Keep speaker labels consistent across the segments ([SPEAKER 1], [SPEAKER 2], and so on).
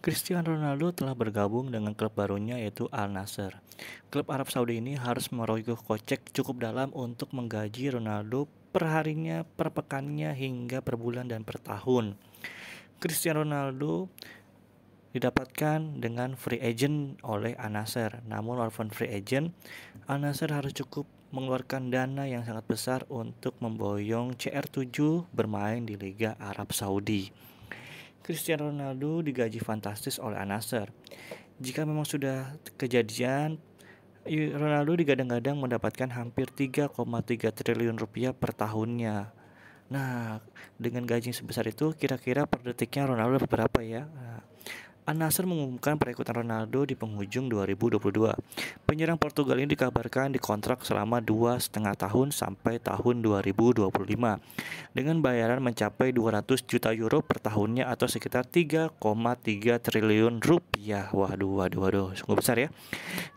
[SPEAKER 1] Cristiano Ronaldo telah bergabung dengan klub barunya yaitu Al Nassr. Klub Arab Saudi ini harus merogoh kocek cukup dalam untuk menggaji Ronaldo perharinya, perpekannya hingga per bulan dan per tahun. Cristiano Ronaldo didapatkan dengan free agent oleh Al Nassr. Namun walaupun free agent, Al Nassr harus cukup mengeluarkan dana yang sangat besar untuk memboyong CR7 bermain di Liga Arab Saudi. Cristiano Ronaldo digaji fantastis oleh Anasir. Jika memang sudah kejadian, Ronaldo digadang-gadang mendapatkan hampir 3,3 triliun rupiah per tahunnya. Nah, dengan gaji sebesar itu, kira-kira per detiknya Ronaldo berapa ya? Nah, Anasir mengumumkan perekrutan Ronaldo di penghujung 2022. Penyerang Portugal ini dikabarkan dikontrak selama dua setengah tahun sampai tahun 2025 dengan bayaran mencapai 200 juta euro per tahunnya atau sekitar 3,3 triliun rupiah. Waduh, waduh, waduh, sungguh besar ya.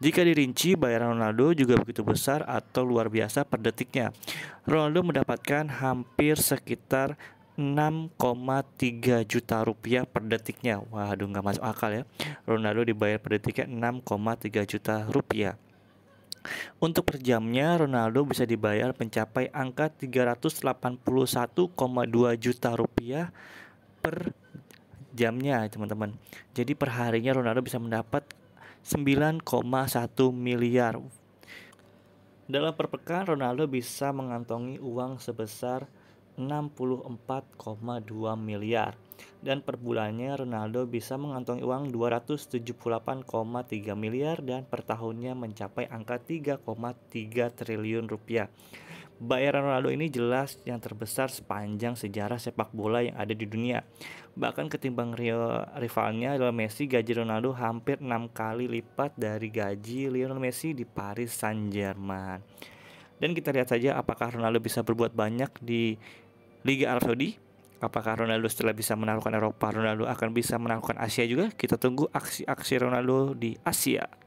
[SPEAKER 1] Jika dirinci, bayaran Ronaldo juga begitu besar atau luar biasa per detiknya. Ronaldo mendapatkan hampir sekitar 6,3 juta rupiah per detiknya. Wah, aduh nggak masuk akal ya. Ronaldo dibayar per detiknya 6,3 juta rupiah. Untuk per jamnya, Ronaldo bisa dibayar mencapai angka 381,2 juta rupiah per jamnya, teman-teman. Jadi per harinya Ronaldo bisa mendapat 9,1 miliar. Dalam per pekan, Ronaldo bisa mengantongi uang sebesar 64,2 miliar dan per bulannya Ronaldo bisa mengantongi uang 278,3 miliar dan per tahunnya mencapai angka 3,3 triliun rupiah. Bayaran Ronaldo ini jelas yang terbesar sepanjang sejarah sepak bola yang ada di dunia. Bahkan ketimbang rivalnya Lionel Messi, gaji Ronaldo hampir 6 kali lipat dari gaji Lionel Messi di Paris Saint-Germain. Dan kita lihat saja apakah Ronaldo bisa berbuat banyak di Liga Arab Saudi. Apakah Ronaldo setelah bisa menaklukkan Eropa, Ronaldo akan bisa menaklukkan Asia juga? Kita tunggu aksi-aksi Ronaldo di Asia.